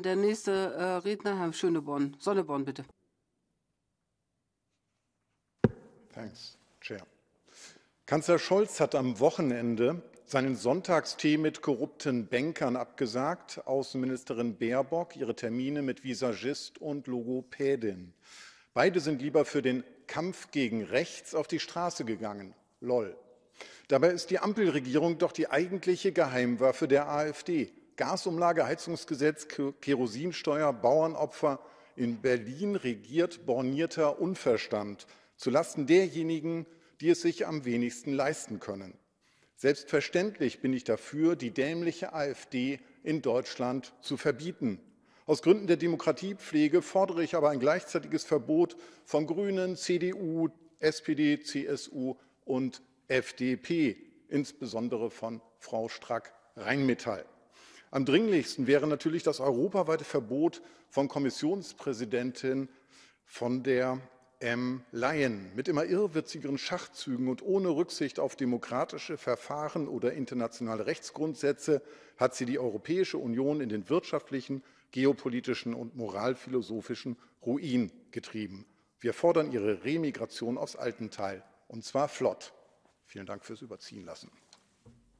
Der nächste äh, Redner, Herr Schöneborn. Sonneborn, bitte. Thanks, Chair. Kanzler Scholz hat am Wochenende seinen Sonntagstee mit korrupten Bankern abgesagt, Außenministerin Baerbock ihre Termine mit Visagist und Logopädin. Beide sind lieber für den Kampf gegen rechts auf die Straße gegangen. Lol. Dabei ist die Ampelregierung doch die eigentliche Geheimwaffe der AfD Gasumlage, Heizungsgesetz, Kerosinsteuer, Bauernopfer. In Berlin regiert bornierter Unverstand zulasten derjenigen, die es sich am wenigsten leisten können. Selbstverständlich bin ich dafür, die dämliche AfD in Deutschland zu verbieten. Aus Gründen der Demokratiepflege fordere ich aber ein gleichzeitiges Verbot von Grünen, CDU, SPD, CSU und FDP, insbesondere von Frau Strack-Rheinmetall. Am dringlichsten wäre natürlich das europaweite Verbot von Kommissionspräsidentin von der M. Leyen mit immer irrwitzigeren Schachzügen und ohne Rücksicht auf demokratische Verfahren oder internationale Rechtsgrundsätze hat sie die Europäische Union in den wirtschaftlichen, geopolitischen und moralphilosophischen Ruin getrieben. Wir fordern ihre Remigration aufs Altenteil, und zwar flott. Vielen Dank fürs Überziehen lassen.